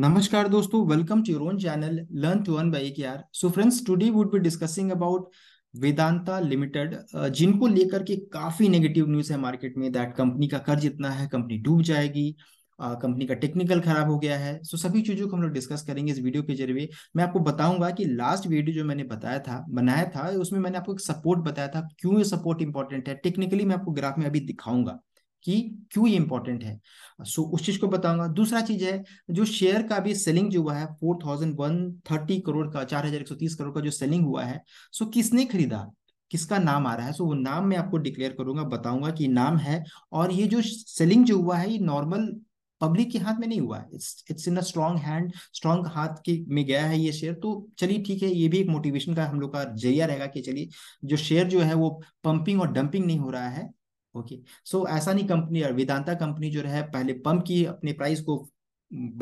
नमस्कार दोस्तों welcome to your channel learn to earn by by so friends today would be discussing about Vedanta limited जिनको लेकर के काफी नेगेटिव न्यूज है मार्केट में दैट कंपनी का कर्ज इतना है कंपनी डूब जाएगी कंपनी uh, का टेक्निकल खराब हो गया है सो so, सभी चीजों को हम लोग डिस्कस करेंगे इस वीडियो के जरिए मैं आपको बताऊंगा कि लास्ट वीडियो जो मैंने बताया था बनाया था उसमें मैंने आपको एक सपोर्ट बताया था क्यों ये सपोर्ट इंपॉर्टेंट है टेक्निकली मैं आपको ग्राफ में अभी दिखाऊंगा कि क्यों ये इंपॉर्टेंट है सो so, उस चीज को बताऊंगा दूसरा चीज है जो शेयर का भी सेलिंग जो हुआ है four thousand one thirty crore का चार हजार एक सौ तीस करोड़ का जो सेलिंग हुआ है सो so, किसने खरीदा किसका नाम आ रहा है सो so, वो नाम मैं आपको डिक्लेयर करूंगा बताऊंगा कि नाम है और ये जो सेलिंग जो हुआ है ये नॉर्मल पब्लिक के हाथ में नहीं हुआ है it's it's in a strong hand strong हाथ के में गया है ये शेयर तो चलिए ठीक है ये भी एक मोटिवेशन का हम लोग का जरिया रहेगा कि चलिए जो शेयर जो है वो पंपिंग और डंपिंग नहीं हो रहा है ओके सो ऐसा नहीं कंपनी वेदांता कंपनी जो है पहले पंप की अपने प्राइस को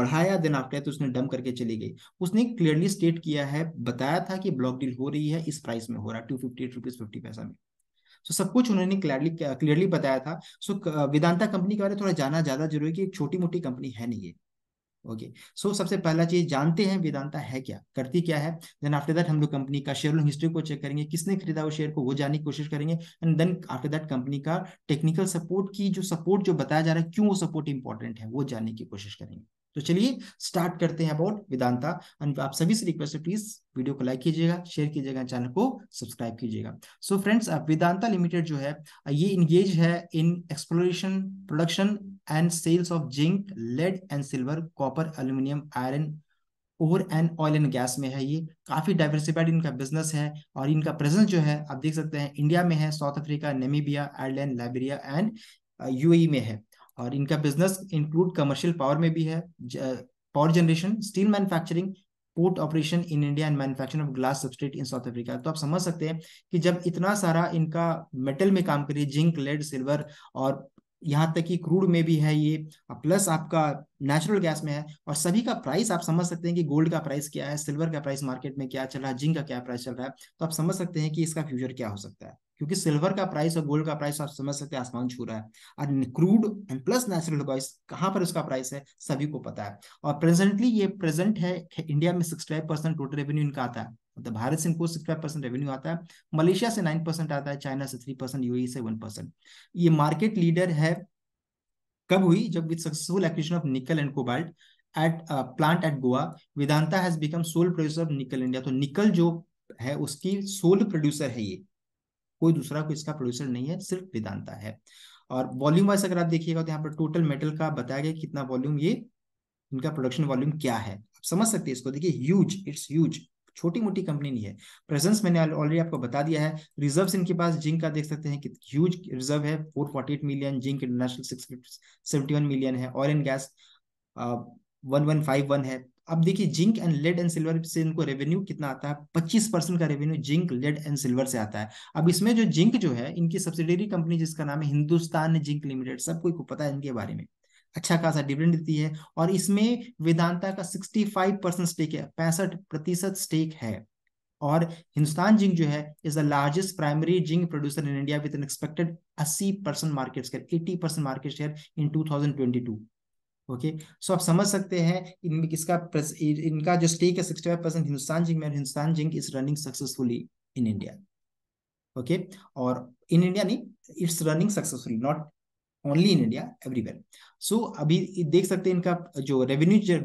बढ़ाया दिन आफ्टर तो उसने डम करके चली गई उसने क्लियरली स्टेट किया है बताया था कि ब्लॉक डील हो रही है इस प्राइस में हो रहा है two fifty eight rupees fifty पैसा में सो so, सब कुछ उन्होंने क्लियरली क्लियरली बताया था सो so, वेदांता कंपनी के बारे में थोड़ा जाना ज्यादा जरूरी कि छोटी मोटी कंपनी है नहीं है ओके okay. सो so, सबसे पहला चीज जानते हैं वेदांता है क्या करती क्या है देन आफ्टर दैट हम लोग कंपनी का शेयर हिस्ट्री को चेक करेंगे किसने खरीदा वो शेयर को वो जानने की कोशिश करेंगे and then after that company का टेक्निकल सपोर्ट की जो सपोर्ट जो बताया जा रहा है क्यों वो सपोर्ट इंपॉर्टेंट है वो जानने की कोशिश करेंगे तो चलिए स्टार्ट करते हैं अबाउट वेदांता एंड आप सभी से रिक्वेस्ट है प्लीज वीडियो को लाइक कीजिएगा शेयर कीजिएगा चैनल को सब्सक्राइब कीजिएगा सो फ्रेंड्स वेदांता लिमिटेड जो है ये इंगेज है in exploration production and sales of zinc lead and silver copper aluminium iron ore and oil and gas में है ये काफी डाइवर्सिफाइड इनका बिजनेस है और इनका प्रेजेंस जो है आप देख सकते हैं इंडिया में है South Africa Namibia Ireland Liberia and UAE में है और इनका बिजनेस इंक्लूड कमर्शियल पावर में भी है power generation steel manufacturing port operation in India and manufacturing of glass substrate in South Africa तो आप समझ सकते हैं कि जब इतना सारा इनका मेटल में काम करिए जिंक लेड सिल्वर और यहाँ तक कि क्रूड में भी है ये प्लस आपका नेचुरल गैस में है और सभी का प्राइस आप समझ सकते हैं कि गोल्ड का प्राइस क्या है सिल्वर का प्राइस मार्केट में क्या चल रहा है जिंक का क्या प्राइस चल रहा है तो आप समझ सकते हैं कि इसका फ्यूचर क्या हो सकता है क्योंकि सिल्वर का प्राइस और गोल्ड का प्राइस आप समझ सकते हैं आसमान छू रहा है और crude and plus natural gas कहाँ पर उसका प्राइस है सभी को पता है और प्रेजेंटली ये प्रेजेंट है इंडिया में sixty five percent total revenue इनका आता है मतलब भारत से इनको सिक्स फाइव परसेंट रेवेन्यू आता है मलेशिया से नाइन परसेंट आता है चाइना से थ्री परसेंट यूएई से वन परसेंट ये मार्केट लीडर है कब हुई जब with successful acquisition of nickel and cobalt at plant at Goa Vedanta has become sole producer of nickel India तो निकल जो है उसकी सोल प्रोड्यूसर है ये कोई दूसरा कोई इसका प्रोड्यूसर नहीं है सिर्फ वेदांता है और वॉल्यूम वाइज अगर आप देखिएगा तो यहाँ पर टोटल मेटल का बताया गया कितना वॉल्यूम ये इनका प्रोडक्शन वॉल्यूम क्या है आप समझ सकते हैं इसको देखिए ह्यूज इट्स ह्यूज छोटी मोटी कंपनी नहीं है प्रेजेंस मैंने ऑलरेडी आपको बता दिया है रिजर्व्स इनके पास जिंक का देख सकते हैं कि ह्यूज रिजर्व है 448 मिलियन जिंक इंटरनेशनल 671 मिलियन है ऑयल एंड गैस 1151 है अब देखिए zinc and lead and silver से इनको रेवेन्यू कितना आता है पच्चीस परसेंट का revenue zinc lead and silver से आता है अब इसमें जो जिंक जो है इनकी सब्सिडरी कंपनी जिसका नाम है हिंदुस्तान जिंक लिमिटेड सबको को पता है इनके बारे में अच्छा खासा डिविडेंड देती है और इसमें वेदांता का सिक्सटी फाइव परसेंट स्टेक है पैंसठ प्रतिशत स्टेक है और हिंदुस्तान जिंक जो है is the largest primary zinc producer in India with an expected 80 percent market share 80 percent market share in 2022 okay so आप समझ सकते हैं इनमें किसका इनका जो स्टेक है sixty five percent Hindustan zinc में Hindustan zinc is running successfully in India okay और इन इंडिया नहीं it's running successfully not only in India everywhere so अभी देख सकते हैं इनका जो रेवेन्यू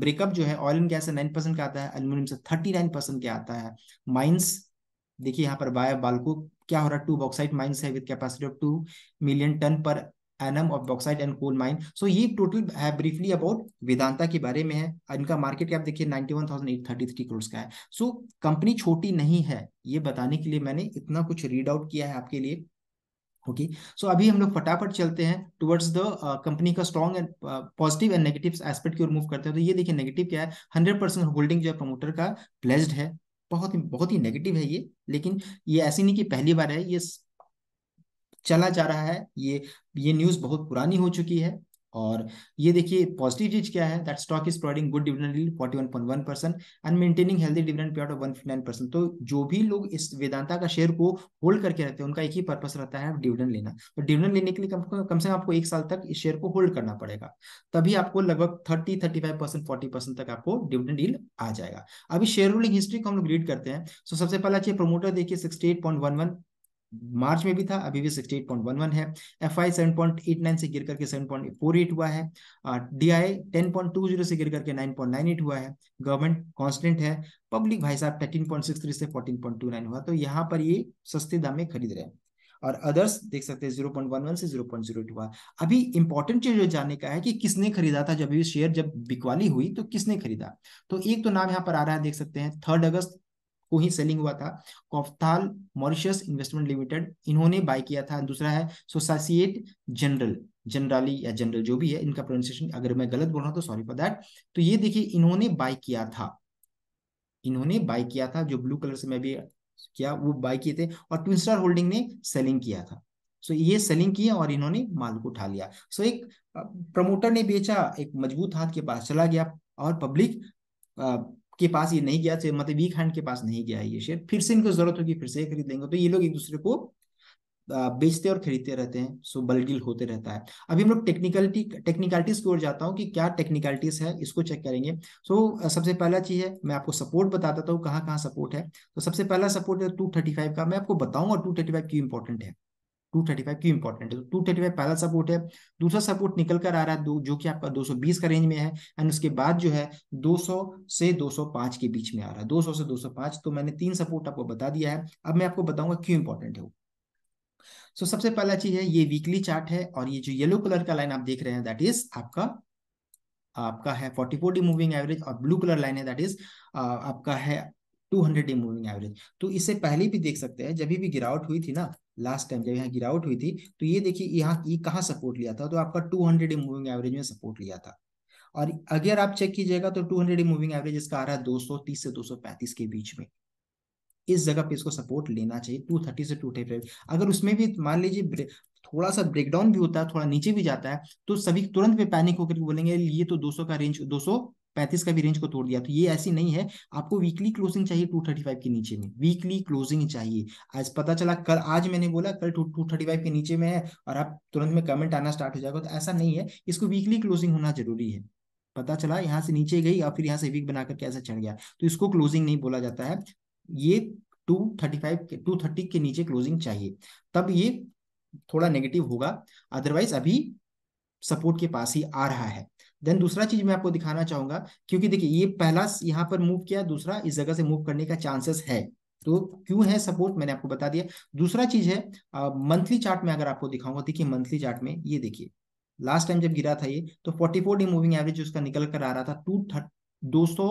ब्रेकअप जो है ऑयल एंड गैस से नाइन परसेंट का आता है एल्यूमिनियम से थर्टी नाइन परसेंट का आता है माइंस देखिए यहाँ पर बाय बालको क्या हो रहा है टू बॉक्साइट माइंस है with capacity of two million tonne per annum of bauxite and coal mine so ये टोटल है ब्रीफली अबाउट वेदांता के बारे में है इनका मार्केट कैप देखिए ninety one thousand eight thirty three crore का है सो so, कंपनी छोटी नहीं है ये बताने के लिए मैंने इतना कुछ रीड आउट किया है आपके लिए ओके okay. सो so, अभी हम लोग फटाफट चलते हैं टुवर्ड्स द कंपनी का strong and positive and negative aspect की ओर मूव करते हैं तो ये देखिए नेगेटिव क्या है हंड्रेड परसेंट होल्डिंग जो है प्रमोटर का प्लेस्ड है बहुत ही बहुत ही नेगेटिव है ये लेकिन ये ऐसी नहीं कि पहली बार है ये चला जा रहा है ये ये न्यूज बहुत पुरानी हो चुकी है और ये देखिए पॉजिटिव चीज क्या है that stock is providing good dividend yield 41.1 percent and maintaining healthy dividend payout of 159 percent तो जो भी लोग इस वेदांता का शेयर को होल्ड करके रहते हैं उनका एक ही पर्पस रहता है डिविडेंड लेना तो डिविडेंड लेने के लिए कम कम से कम आपको एक साल तक इस शेयर को होल्ड करना पड़ेगा तभी आपको लगभग thirty thirty five percent forty percent तक आपको डिविडेंड यील्ड आ जाएगा अभी शेयर होल्डिंग हिस्ट्री को हम लोग रीड करते हैं तो सबसे पहला चाहिए प्रोमोटर देखिए sixty eight point one one March में भी था अभी भी sixty eight point one one है F I seven point eight nine से गिर करके सेवन पॉइंट फोर एट हुआ है D I ten point two zero से गिर करके नाइन नाइन पॉइंट एट हुआ है गवर्नमेंट कॉन्स्टेंट है पब्लिक भाई साहब थर्टीन पॉइंट सिक्स थ्री से फोर्टीन पॉइंट टू नाइन हुआ तो यहाँ पर ये सस्ते दाम में खरीद रहे हैं और अदर्स देख सकते हैं जीरो पॉइंट वन वन से जीरो जीरो पॉइंट 0.08 हुआ अभी इंपॉर्टेंट चीज जो जानने का है कि किसने खरीदा था जब ये शेयर जब बिकवाली हुई तो किसने खरीदा तो एक तो नाम यहाँ पर आ रहा है देख सकते हैं थर्ड अगस्त को ही सेलिंग हुआ था कोफ्ताल मॉरिशस इन्वेस्टमेंट लिमिटेड इन्होंने बाय किया था दूसरा है सोसाइसिएट जनरल जनरली या जनरल जो भी है इनका प्रोनाउंसिएशन अगर मैं गलत बोल रहा हूँ तो सॉरी फॉर दैट तो ये देखिए इन्होंने बाय किया था इन्होंने बाय किया था जो ब्लू कलर से मैं भी किया वो बाय किए थे और ट्विन स्टार होल्डिंग ने सेलिंग किया था सो ये सेलिंग किया और इन्होंने माल को उठा लिया सो एक प्रमोटर ने बेचा एक मजबूत हाथ के पास चला गया और पब्लिक के पास ये नहीं गया तो मतलब वीक हैंड के पास नहीं गया ये शेयर फिर से इनको जरूरत होगी फिर से खरीद लेंगे तो ये लोग एक दूसरे को बेचते और खरीदते रहते हैं सो बलडील होते रहता है अभी हम लोग टेक्निकलिटी टेक्निकलिटीज की ओर जाता हूँ कि क्या टेक्निकलिटीज है इसको चेक करेंगे सो so, सबसे पहला चीज है मैं आपको सपोर्ट बता देता हूँ कहाँ कहाँ सपोर्ट है तो सबसे पहला सपोर्ट है टू थर्टी फाइव का मैं आपको बताऊंगा टू थर्टी फाइव क्यों इंपॉर्टेंट है टू थर्टी फाइव क्यों इंपॉर्टेंट है तो टू थर्टी फाइव पहला सपोर्ट है दूसरा सपोर्ट निकल कर आ रहा है जो कि आपका दो सौ बीस का रेंज में है एंड उसके बाद जो है दो सौ से दो सौ पांच के बीच में आ रहा है दो सौ से दो सौ पांच तो मैंने तीन सपोर्ट आपको बता दिया है अब मैं आपको बताऊंगा क्यों इंपॉर्टेंट है वो सो so, सबसे पहला चीज है ये वीकली चार्ट है और ये जो येलो कलर का लाइन आप देख रहे हैं दैट इज आपका आपका है फोर्टी डी मूविंग एवरेज और ब्लू कलर लाइन है दैट इज आपका है two hundred day moving average तो इससे पहले भी देख सकते हैं जब भी गिरावट हुई थी ना लास्ट टाइम जब यहाँ गिरावट हुई थी तो ये देखिए यहाँ ये e कहाँ सपोर्ट लिया था तो आपका टू हंड्रेड मूविंग एवरेज में सपोर्ट लिया था और अगर आप चेक कीजिएगा तो टू हंड्रेड मूविंग एवरेज इसका आ रहा है दो सौ तीस से दो सौ पैंतीस के बीच में इस जगह पे इसको सपोर्ट लेना चाहिए टू थर्टी से टू थर्टी अगर उसमें भी मान लीजिए थोड़ा सा ब्रेकडाउन भी होता है थोड़ा नीचे भी जाता है तो सभी तुरंत पे पैनिक होकर बोलेंगे ये तो 200 का रेंज 200 पैंतीस का भी रेंज को तोड़ दिया तो ये ऐसी नहीं है आपको वीकली क्लोजिंग चाहिए टू थर्टी फाइव के नीचे में वीकली क्लोजिंग चाहिए आज पता चला कल आज मैंने बोला कल टू थर्टी फाइव के नीचे में है और आप तुरंत में कमेंट आना स्टार्ट हो जाएगा तो ऐसा नहीं है इसको वीकली क्लोजिंग होना जरूरी है पता चला यहाँ से नीचे गई और फिर यहाँ से वीक बनाकर कैसे चढ़ गया तो इसको क्लोजिंग नहीं बोला जाता है ये two thirty five two thirty के नीचे क्लोजिंग चाहिए तब ये थोड़ा नेगेटिव होगा अदरवाइज अभी सपोर्ट के पास ही आ रहा है देन दूसरा चीज मैं आपको दिखाना चाहूंगा क्योंकि देखिए ये पहला यहाँ पर मूव किया दूसरा इस जगह से मूव करने का चांसेस है तो क्यों है सपोर्ट मैंने आपको बता दिया दूसरा चीज है मंथली चार्ट में अगर आपको दिखाऊंगा देखिए मंथली चार्ट में ये देखिए लास्ट टाइम जब गिरा था ये तो 44 डे मूविंग एवरेज उसका निकल कर आ रहा था टू दो सौ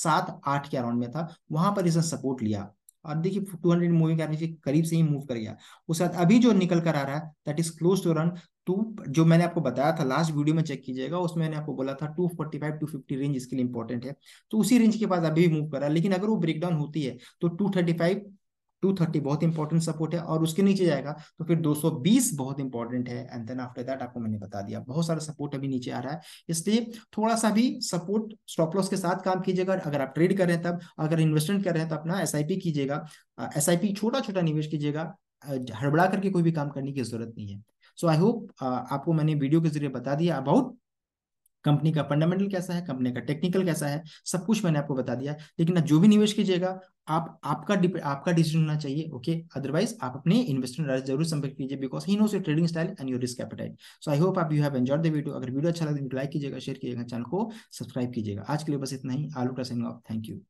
सात आठ के अराउंड में था वहां पर इसने सपोर्ट लिया और देखिए 200 मूविंग एवरेज करीब से ही मूव कर गया उसके बाद अभी जो निकल कर आ रहा है that is close to run to जो मैंने आपको बताया था लास्ट वीडियो में चेक कीजिएगा उसमें मैंने आपको बोला था two forty five to fifty range इसके लिए इंपॉर्टेंट है तो उसी रेंज के पास अभी भी मूव कर रहा है लेकिन अगर वो ब्रेकडाउन होती है तो two thirty five two thirty बहुत इंपॉर्टेंट सपोर्ट है और उसके नीचे जाएगा तो फिर 220 बहुत इंपॉर्टेंट है एंड देन आफ्टर दैट आपको मैंने बता दिया बहुत सारा सपोर्ट अभी नीचे आ रहा है इसलिए थोड़ा सा भी सपोर्ट स्टॉप लॉस के साथ काम कीजिएगा अगर आप ट्रेड कर रहे हैं तब अगर इन्वेस्टमेंट कर रहे हैं तो अपना एस कीजिएगा एस छोटा छोटा निवेश कीजिएगा हड़बड़ा करके कोई भी काम करने की जरूरत नहीं है सो आई होप आपको मैंने वीडियो के जरिए बता दिया अबाउट कंपनी का फंडामेंटल कैसा है कंपनी का टेक्निकल कैसा है सब कुछ मैंने आपको बता दिया लेकिन जो भी निवेश कीजिएगा आप आपका आपका डिसीजन होना चाहिए ओके अदरवाइज आप अपने इन्वेस्टमेंट जरूर संपर्क कीजिए because he knows your trading style and your risk appetite so I hope आप you have enjoy the video अगर वीडियो अच्छा लगे तो लाइक कीजिएगा शेयर कीजिएगा चैनल को सब्सक्राइब कीजिएगा आज के लिए बस इतना ही आलू का साइन ऑफ थैंक यू